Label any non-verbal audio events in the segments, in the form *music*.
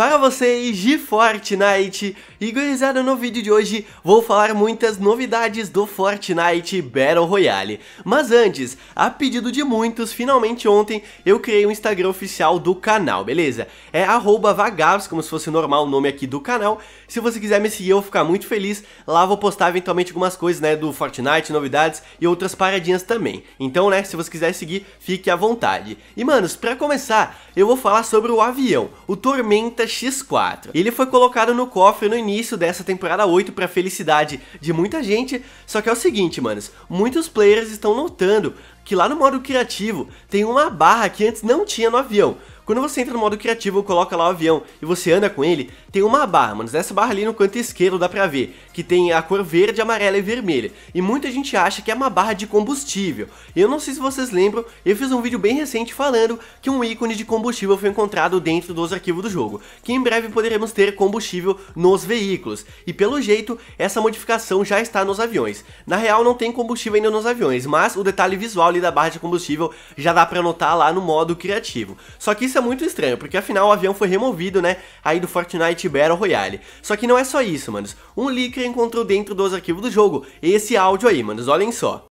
para vocês de Fortnite. E gurizada, no vídeo de hoje vou falar muitas novidades do Fortnite Battle Royale. Mas antes, a pedido de muitos, finalmente ontem eu criei um Instagram oficial do canal, beleza? É @vagavos, como se fosse normal o nome aqui do canal. Se você quiser me seguir, eu vou ficar muito feliz. Lá vou postar eventualmente algumas coisas, né, do Fortnite, novidades e outras paradinhas também. Então, né, se você quiser seguir, fique à vontade. E manos, pra começar, eu vou falar sobre o avião, o Tormenta X4. Ele foi colocado no cofre no início dessa temporada 8 para felicidade de muita gente, só que é o seguinte, manos, muitos players estão notando que lá no modo criativo tem uma barra que antes não tinha no avião. Quando você entra no modo criativo, coloca lá o avião e você anda com ele, tem uma barra, mano. Essa barra ali no canto esquerdo dá pra ver, que tem a cor verde, amarela e vermelha. E muita gente acha que é uma barra de combustível. E eu não sei se vocês lembram, eu fiz um vídeo bem recente falando que um ícone de combustível foi encontrado dentro dos arquivos do jogo, que em breve poderemos ter combustível nos veículos. E pelo jeito, essa modificação já está nos aviões. Na real, não tem combustível ainda nos aviões, mas o detalhe visual ali da barra de combustível já dá pra notar lá no modo criativo. Só que isso é muito estranho, porque afinal o avião foi removido, né, aí do Fortnite Battle Royale. Só que não é só isso, manos. Um leaker encontrou dentro dos arquivos do jogo esse áudio aí, manos, olhem só.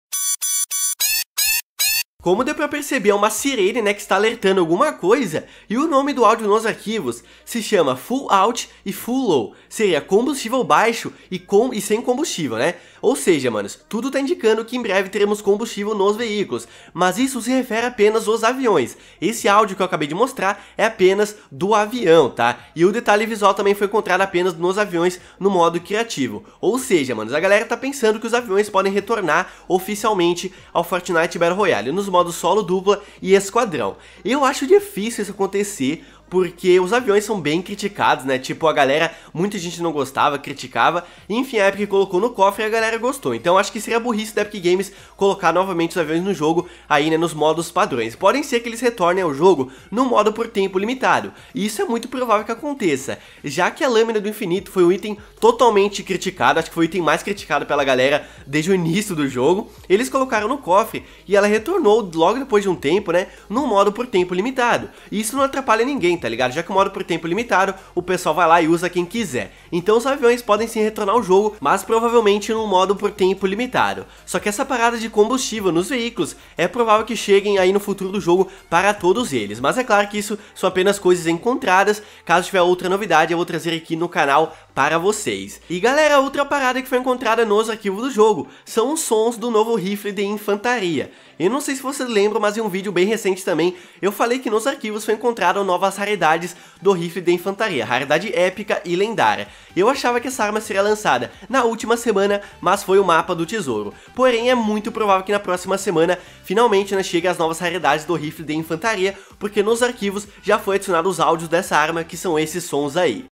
Como deu pra perceber, é uma sirene né, que está alertando alguma coisa, e o nome do áudio nos arquivos se chama Full Out e Full Low, seria combustível baixo e, com, e sem combustível, né? Ou seja, manos, tudo tá indicando que em breve teremos combustível nos veículos, mas isso se refere apenas aos aviões. Esse áudio que eu acabei de mostrar é apenas do avião, tá? E o detalhe visual também foi encontrado apenas nos aviões no modo criativo. Ou seja, manos, a galera tá pensando que os aviões podem retornar oficialmente ao Fortnite Battle Royale nos modos solo, dupla e esquadrão. Eu acho difícil isso acontecer, porque os aviões são bem criticados, né? Tipo, a galera, muita gente não gostava, criticava, enfim, a Epic colocou no cofre e a galera gostou. Então acho que seria burrice da Epic Games colocar novamente os aviões no jogo, aí, né, nos modos padrões. Podem ser que eles retornem ao jogo no modo por tempo limitado, e isso é muito provável que aconteça, já que a Lâmina do Infinito foi um item totalmente criticado, acho que foi o item mais criticado pela galera desde o início do jogo, eles colocaram no cofre e ela retornou logo depois de um tempo, né, num modo por tempo limitado. E isso não atrapalha ninguém, tá ligado? Já que o modo por tempo limitado, o pessoal vai lá e usa quem quiser. Então os aviões podem sim retornar ao jogo, mas provavelmente num modo por tempo limitado. Só que essa parada de combustível nos veículos é provável que cheguem aí no futuro do jogo para todos eles. Mas é claro que isso são apenas coisas encontradas, caso tiver outra novidade eu vou trazer aqui no canal para vocês. E galera, outra parada que foi encontrada nos arquivos do jogo são os sons do novo rifle de infantaria. Eu não sei se vocês lembram, mas em um vídeo bem recente também, eu falei que nos arquivos foi encontrada novas raridades do rifle de infantaria, raridade épica e lendária. Eu achava que essa arma seria lançada na última semana, mas foi o mapa do tesouro. Porém, é muito provável que na próxima semana, finalmente, né, chegue as novas raridades do rifle de infantaria, porque nos arquivos já foi adicionado os áudios dessa arma, que são esses sons aí.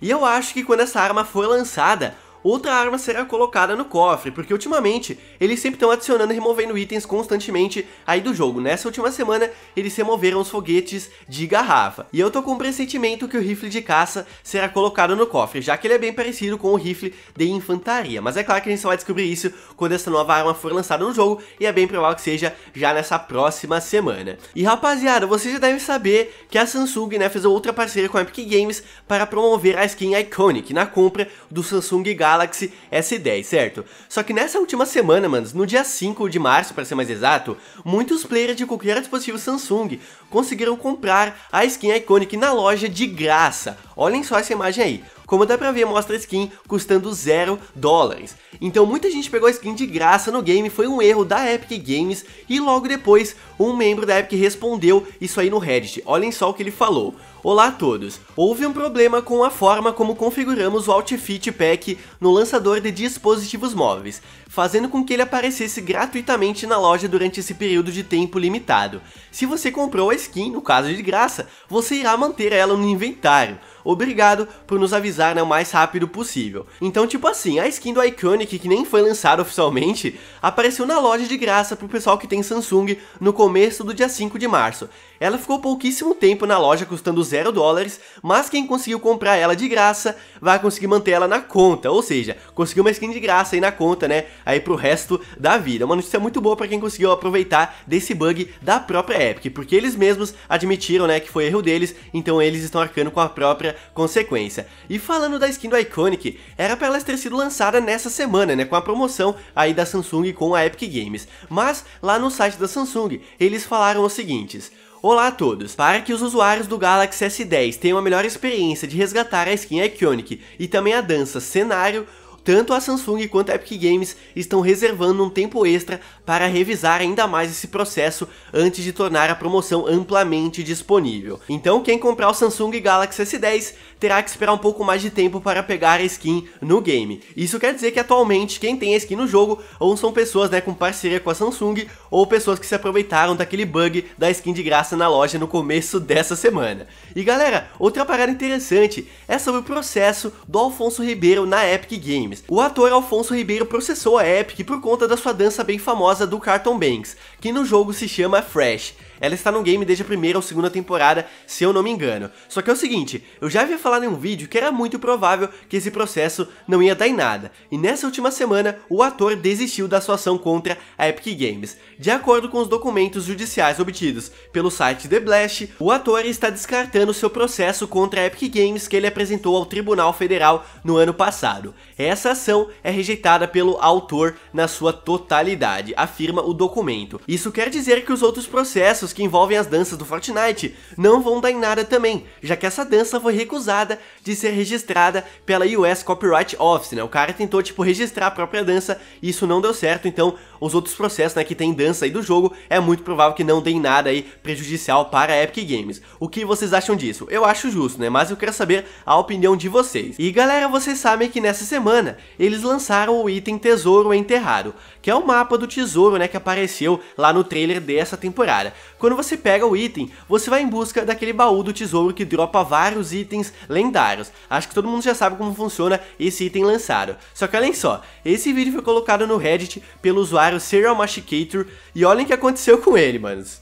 E eu acho que quando essa arma foi lançada, outra arma será colocada no cofre, porque ultimamente eles sempre estão adicionando e removendo itens constantemente aí do jogo. Nessa última semana eles removeram os foguetes de garrafa. E eu tô com um pressentimento que o rifle de caça será colocado no cofre, já que ele é bem parecido com o rifle de infantaria. Mas é claro que a gente só vai descobrir isso quando essa nova arma for lançada no jogo, e é bem provável que seja já nessa próxima semana. E rapaziada, vocês já devem saber que a Samsung né, fez outra parceria com a Epic Games para promover a skin Iconic na compra do Samsung Galaxy Galaxy S10, certo? Só que nessa última semana, mano, no dia 5 de março, para ser mais exato, muitos players de qualquer dispositivo Samsung conseguiram comprar a skin Iconic na loja de graça. Olhem só essa imagem aí. Como dá pra ver, mostra a skin custando 0 dólares. Então muita gente pegou a skin de graça no game, foi um erro da Epic Games e logo depois um membro da Epic respondeu isso aí no Reddit. Olhem só o que ele falou. Olá a todos! Houve um problema com a forma como configuramos o Outfit Pack no lançador de dispositivos móveis, fazendo com que ele aparecesse gratuitamente na loja durante esse período de tempo limitado. Se você comprou a skin, no caso de graça, você irá manter ela no inventário. Obrigado por nos avisar né, o mais rápido possível. Então, tipo assim, a skin do Iconic, que nem foi lançada oficialmente, apareceu na loja de graça pro pessoal que tem Samsung no começo do dia 5 de março. Ela ficou pouquíssimo tempo na loja custando 0 dólares, mas quem conseguiu comprar ela de graça vai conseguir manter ela na conta, ou seja, conseguiu uma skin de graça aí na conta, né, aí pro resto da vida. Uma notícia muito boa para quem conseguiu aproveitar desse bug da própria Epic, porque eles mesmos admitiram, né, que foi erro deles, então eles estão arcando com a própria consequência. E falando da skin do Iconic, era para ela ter sido lançada nessa semana, né, com a promoção aí da Samsung com a Epic Games, mas lá no site da Samsung eles falaram os seguintes... Olá a todos! Para que os usuários do Galaxy S10 tenham a melhor experiência de resgatar a skin Iconic e também a dança cenário, tanto a Samsung quanto a Epic Games estão reservando um tempo extra para revisar ainda mais esse processo antes de tornar a promoção amplamente disponível. Então, quem comprar o Samsung Galaxy S10 terá que esperar um pouco mais de tempo para pegar a skin no game. Isso quer dizer que atualmente quem tem a skin no jogo ou são pessoas né, com parceria com a Samsung ou pessoas que se aproveitaram daquele bug da skin de graça na loja no começo dessa semana. E galera, outra parada interessante é sobre o processo do Alfonso Ribeiro na Epic Games. O ator Alfonso Ribeiro processou a Epic por conta da sua dança bem famosa do Carton Banks, que no jogo se chama Fresh. Ela está no game desde a primeira ou segunda temporada, se eu não me engano. Só que é o seguinte, eu já havia falado em um vídeo que era muito provável que esse processo não ia dar em nada, e nessa última semana o ator desistiu da sua ação contra a Epic Games. De acordo com os documentos judiciais obtidos pelo site The Blast, o ator está descartando seu processo contra a Epic Games que ele apresentou ao Tribunal Federal no ano passado. Essa ação é rejeitada pelo autor na sua totalidade, afirma o documento. Isso quer dizer que os outros processos que envolvem as danças do Fortnite não vão dar em nada também, já que essa dança foi recusada de ser registrada pela US Copyright Office, né? O cara tentou, tipo, registrar a própria dança e isso não deu certo, então os outros processos, né, que tem dança aí do jogo, é muito provável que não deem nada aí prejudicial para a Epic Games. O que vocês acham disso? Eu acho justo, né? Mas eu quero saber a opinião de vocês. E galera, vocês sabem que nessa semana eles lançaram o item Tesouro Enterrado, que é o mapa do tesouro, né, que apareceu lá no trailer dessa temporada. Quando você pega o item, você vai em busca daquele baú do tesouro que dropa vários itens lendários. Acho que todo mundo já sabe como funciona esse item lançado. Só que olhem só, esse vídeo foi colocado no Reddit pelo usuário Serial Machicator e olhem o que aconteceu com ele, manos.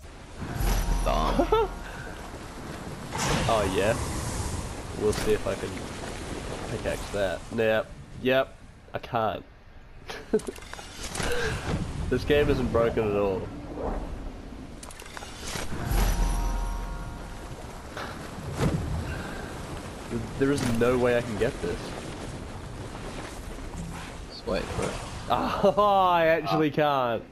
Oh yeah. We'll see if I can pickaxe that. Nah. Yep. I can't. *laughs* This game isn't broken at all. There is no way I can get this. Just wait for it. Oh, *laughs* I actually can't.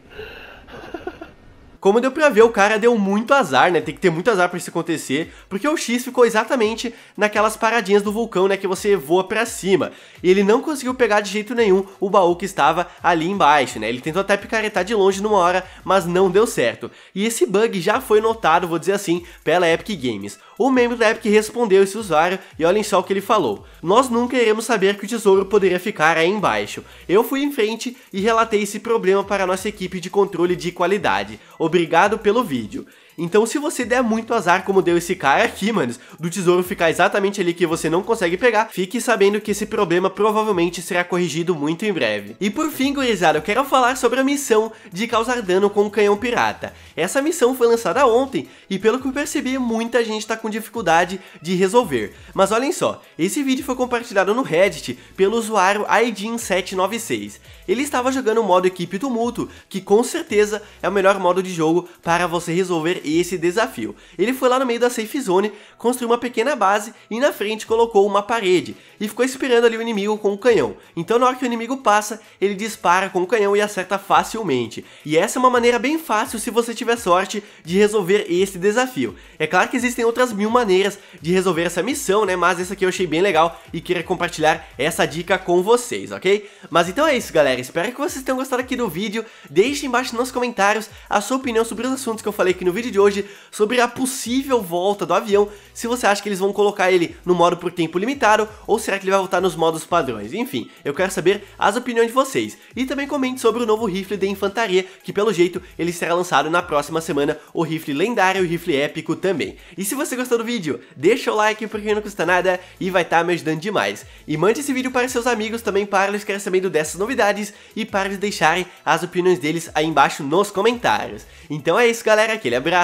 Como deu pra ver, o cara deu muito azar, né? Tem que ter muito azar pra isso acontecer, porque o X ficou exatamente naquelas paradinhas do vulcão, né? Que você voa pra cima. E ele não conseguiu pegar de jeito nenhum o baú que estava ali embaixo, né? Ele tentou até picaretar de longe numa hora, mas não deu certo. E esse bug já foi notado, vou dizer assim, pela Epic Games. O membro da Epic respondeu esse usuário e olhem só o que ele falou. Nós nunca iremos saber que o tesouro poderia ficar aí embaixo. Eu fui em frente e relatei esse problema para nossa equipe de controle de qualidade. Ob obrigado pelo vídeo. Então se você der muito azar como deu esse cara aqui, manos, do tesouro ficar exatamente ali que você não consegue pegar, fique sabendo que esse problema provavelmente será corrigido muito em breve. E por fim, gurizada, eu quero falar sobre a missão de causar dano com o canhão pirata. Essa missão foi lançada ontem e pelo que eu percebi, muita gente tá com dificuldade de resolver. Mas olhem só, esse vídeo foi compartilhado no Reddit pelo usuário Aidin796. Ele estava jogando o modo equipe tumulto, que com certeza é o melhor modo de jogo para você resolver esse desafio. Ele foi lá no meio da safe zone, construiu uma pequena base e na frente colocou uma parede e ficou esperando ali o inimigo com o canhão. Então na hora que o inimigo passa, ele dispara com o canhão e acerta facilmente. E essa é uma maneira bem fácil se você tiver sorte de resolver esse desafio. É claro que existem outras mil maneiras de resolver essa missão, né? Mas essa aqui eu achei bem legal e queria compartilhar essa dica com vocês, ok? Mas então é isso, galera. Espero que vocês tenham gostado aqui do vídeo. Deixe embaixo nos comentários a sua opinião sobre os assuntos que eu falei aqui no vídeo de hoje sobre a possível volta do avião, se você acha que eles vão colocar ele no modo por tempo limitado ou será que ele vai voltar nos modos padrões. Enfim, eu quero saber as opiniões de vocês. E também comente sobre o novo rifle de infantaria, que pelo jeito ele será lançado na próxima semana, o rifle lendário e o rifle épico também. E se você gostou do vídeo, deixa o like porque não custa nada e vai estar tá me ajudando demais. E mande esse vídeo para seus amigos também para eles querem saber dessas novidades e para eles deixarem as opiniões deles aí embaixo nos comentários. Então é isso galera, aquele abraço